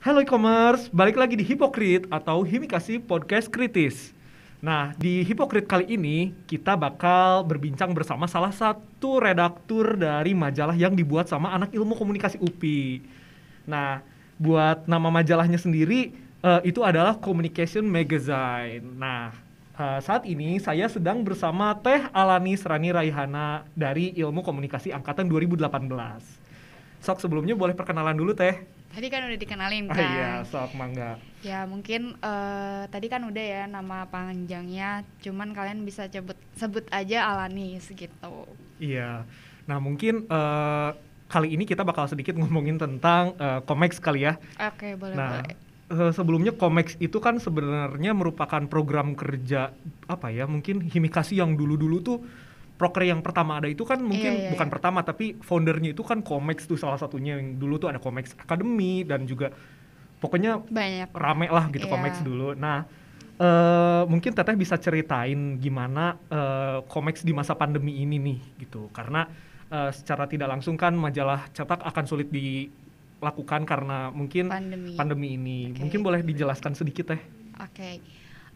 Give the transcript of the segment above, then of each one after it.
Halo e-commerce, balik lagi di Hipokrit atau Himikasi Podcast Kritis. Nah, di Hipokrit kali ini kita bakal berbincang bersama salah satu redaktur dari majalah yang dibuat sama anak ilmu komunikasi UPI. Nah, buat nama majalahnya sendiri uh, itu adalah Communication Magazine. Nah, uh, saat ini saya sedang bersama Teh Alani Serani Raihana dari Ilmu Komunikasi Angkatan 2018. Sok sebelumnya boleh perkenalan dulu Teh. Tadi kan udah dikenalin oh iya, kan. iya, sok mangga. Ya mungkin uh, tadi kan udah ya nama panjangnya, cuman kalian bisa sebut sebut aja Alani gitu. Iya. Nah mungkin uh, kali ini kita bakal sedikit ngomongin tentang uh, eh, Comex kali ya. Oke okay, boleh. Nah boleh. sebelumnya Comex itu kan sebenarnya merupakan program kerja apa ya mungkin himikasi yang dulu-dulu tuh proker yang pertama ada itu kan iya, mungkin yeah, yeah, bukan yeah. pertama tapi foundernya itu kan Comex tuh salah satunya yang dulu tuh ada Comex Academy dan juga pokoknya Banyak. rame lah gitu yeah. Comex dulu. Nah, uh, mungkin Teteh bisa ceritain gimana uh, eh, Comex di masa pandemi ini nih gitu. Karena uh, secara tidak langsung kan majalah cetak akan sulit dilakukan karena mungkin pandemi, pandemi ini. Okay. Mungkin boleh dijelaskan sedikit Teh. Oke. Okay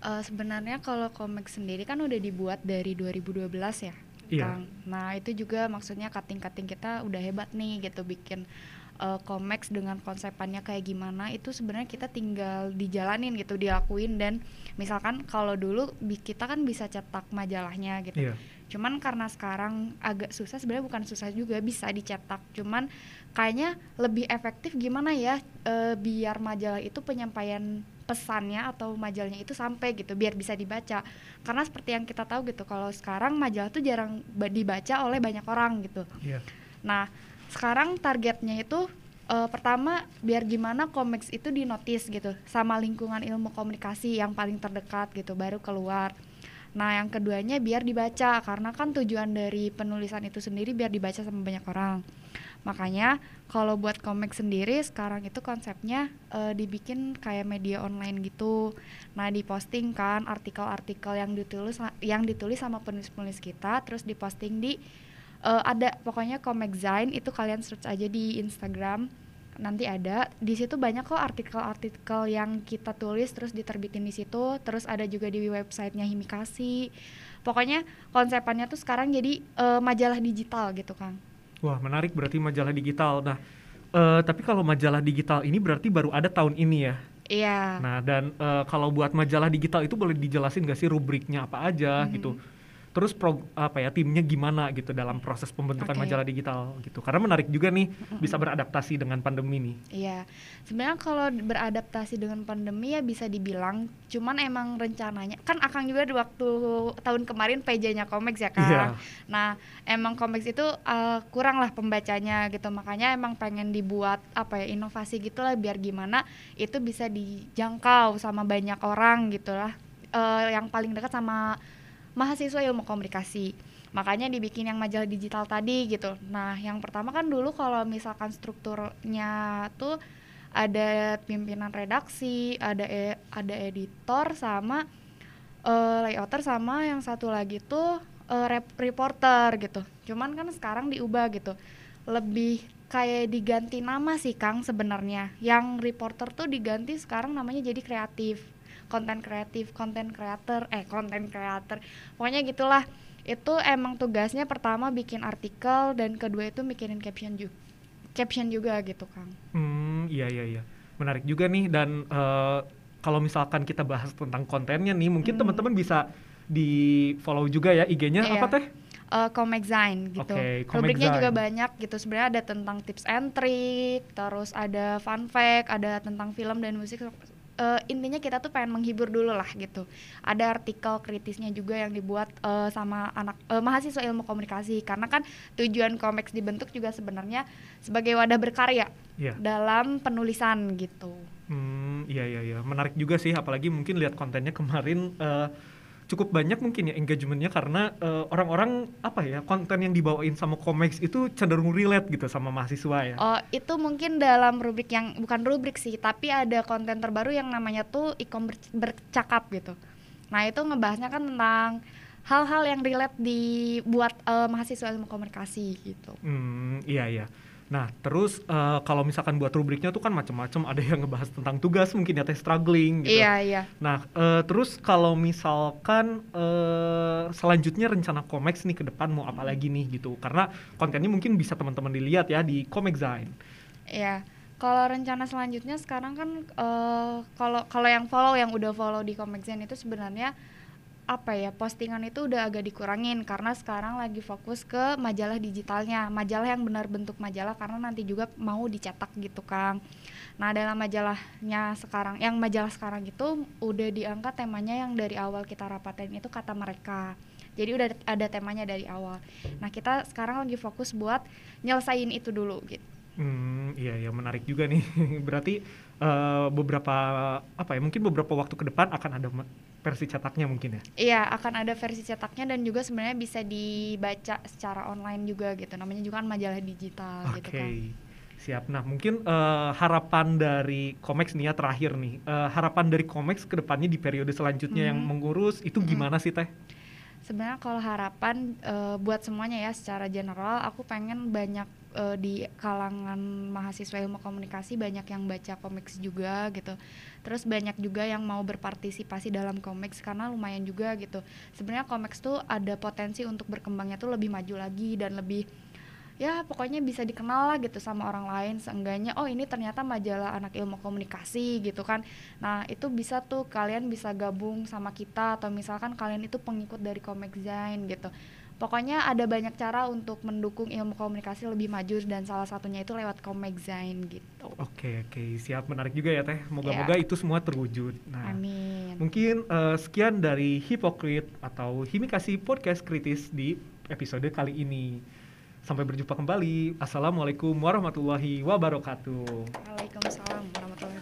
uh, sebenarnya kalau komik sendiri kan udah dibuat dari 2012 ya Iya. Kan. Nah itu juga maksudnya cutting-cutting kita udah hebat nih gitu bikin uh, eh, komex dengan konsepannya kayak gimana itu sebenarnya kita tinggal dijalanin gitu dilakuin dan misalkan kalau dulu kita kan bisa cetak majalahnya gitu yeah. cuman karena sekarang agak susah sebenarnya bukan susah juga bisa dicetak cuman kayaknya lebih efektif gimana ya uh, biar majalah itu penyampaian pesannya atau majalnya itu sampai gitu biar bisa dibaca karena seperti yang kita tahu gitu kalau sekarang majalah tuh jarang dibaca oleh banyak orang gitu yeah. nah sekarang targetnya itu uh, pertama biar gimana komiks itu dinotis gitu sama lingkungan ilmu komunikasi yang paling terdekat gitu baru keluar nah yang keduanya biar dibaca karena kan tujuan dari penulisan itu sendiri biar dibaca sama banyak orang Makanya kalau buat komik sendiri sekarang itu konsepnya uh, dibikin kayak media online gitu. Nah, diposting kan artikel-artikel yang ditulis yang ditulis sama penulis-penulis kita terus diposting di uh, ada pokoknya komik Zine itu kalian search aja di Instagram nanti ada di situ banyak kok artikel-artikel yang kita tulis terus diterbitin di situ terus ada juga di websitenya Himikasi pokoknya konsepannya tuh sekarang jadi uh, majalah digital gitu Kang Wah menarik berarti majalah digital. Nah uh, tapi kalau majalah digital ini berarti baru ada tahun ini ya? Iya. Nah dan uh, kalau buat majalah digital itu boleh dijelasin gak sih rubriknya apa aja mm -hmm. gitu? terus pro, apa ya timnya gimana gitu dalam proses pembentukan okay. majalah digital gitu karena menarik juga nih bisa beradaptasi dengan pandemi nih iya sebenarnya kalau beradaptasi dengan pandemi ya bisa dibilang cuman emang rencananya kan akang juga waktu tahun kemarin PJ-nya Comex ya kan yeah. nah emang komik itu uh, kurang lah pembacanya gitu makanya emang pengen dibuat apa ya inovasi gitulah biar gimana itu bisa dijangkau sama banyak orang gitulah uh, eh, yang paling dekat sama mahasiswa ilmu komunikasi makanya dibikin yang majalah digital tadi gitu nah yang pertama kan dulu kalau misalkan strukturnya tuh ada pimpinan redaksi ada e ada editor sama uh, e, layouter sama yang satu lagi tuh uh, rep reporter gitu cuman kan sekarang diubah gitu lebih kayak diganti nama sih Kang sebenarnya yang reporter tuh diganti sekarang namanya jadi kreatif konten kreatif konten creator eh konten creator pokoknya gitulah itu emang tugasnya pertama bikin artikel dan kedua itu bikinin caption juga caption juga gitu kang hmm iya iya iya menarik juga nih dan uh, kalau misalkan kita bahas tentang kontennya nih mungkin hmm. teman-teman bisa di follow juga ya IG-nya iya. apa teh? Uh, eh, Comexine gitu. Okay, Comexine. Rubriknya juga banyak gitu. Sebenarnya ada tentang tips and trick, terus ada fun fact, ada tentang film dan musik uh, intinya kita tuh pengen menghibur dulu lah gitu. Ada artikel kritisnya juga yang dibuat uh, sama anak uh, mahasiswa ilmu komunikasi karena kan tujuan Komeks dibentuk juga sebenarnya sebagai wadah berkarya yeah. dalam penulisan gitu. Hmm, iya iya iya, menarik juga sih apalagi mungkin lihat kontennya kemarin uh, cukup banyak mungkin ya engagementnya karena eh, orang-orang uh, apa ya konten yang dibawain sama komeks itu cenderung relate gitu sama mahasiswa ya. Oh itu mungkin dalam rubrik yang bukan rubrik sih tapi ada konten terbaru yang namanya tuh ikon bercakap gitu. Nah itu ngebahasnya kan tentang hal-hal yang relate dibuat uh, mahasiswa ilmu komunikasi gitu. Hmm iya iya. Nah, terus uh, kalau misalkan buat rubriknya tuh kan macam-macam, ada yang ngebahas tentang tugas mungkin ya teh struggling gitu. Iya, iya. Nah, uh, terus kalau misalkan uh, selanjutnya rencana Comex nih ke depan mau apa lagi nih gitu. Karena kontennya mungkin bisa teman-teman dilihat ya di Zain. Iya. Kalau rencana selanjutnya sekarang kan kalau uh, kalau yang follow yang udah follow di Zain itu sebenarnya apa ya postingan itu udah agak dikurangin karena sekarang lagi fokus ke majalah digitalnya majalah yang benar bentuk majalah karena nanti juga mau dicetak gitu Kang nah dalam majalahnya sekarang yang majalah sekarang itu udah diangkat temanya yang dari awal kita rapatin itu kata mereka jadi udah ada temanya dari awal nah kita sekarang lagi fokus buat nyelesain itu dulu gitu Hmm, iya ya menarik juga nih. Berarti uh, beberapa apa ya? Mungkin beberapa waktu ke depan akan ada versi cetaknya mungkin ya? Iya, akan ada versi cetaknya dan juga sebenarnya bisa dibaca secara online juga gitu. Namanya juga kan majalah digital okay. gitu kan. Siap. Nah, mungkin uh, harapan dari Comex nih ya terakhir nih. Uh, harapan dari Comex ke depannya di periode selanjutnya -hmm. yang mengurus itu -hmm. gimana sih Teh? Sebenarnya kalau harapan uh, buat semuanya ya secara general aku pengen banyak uh, di kalangan mahasiswa ilmu komunikasi banyak yang baca komik juga gitu terus banyak juga yang mau berpartisipasi dalam komik karena lumayan juga gitu sebenarnya komik tuh ada potensi untuk berkembangnya tuh lebih maju lagi dan lebih ya pokoknya bisa dikenal lah gitu sama orang lain seenggaknya oh ini ternyata majalah anak ilmu komunikasi gitu kan nah itu bisa tuh kalian bisa gabung sama kita atau misalkan kalian itu pengikut dari komik Zain gitu Pokoknya ada banyak cara untuk mendukung ilmu komunikasi lebih maju dan salah satunya itu lewat zain gitu. Oke, okay, oke, okay. siap menarik juga ya Teh. Moga-moga yeah. itu semua terwujud. Nah, Amin. Mungkin uh, sekian dari Hipokrit atau Himikasi Podcast Kritis di episode kali ini. Sampai berjumpa kembali. Assalamualaikum warahmatullahi wabarakatuh. Waalaikumsalam warahmatullahi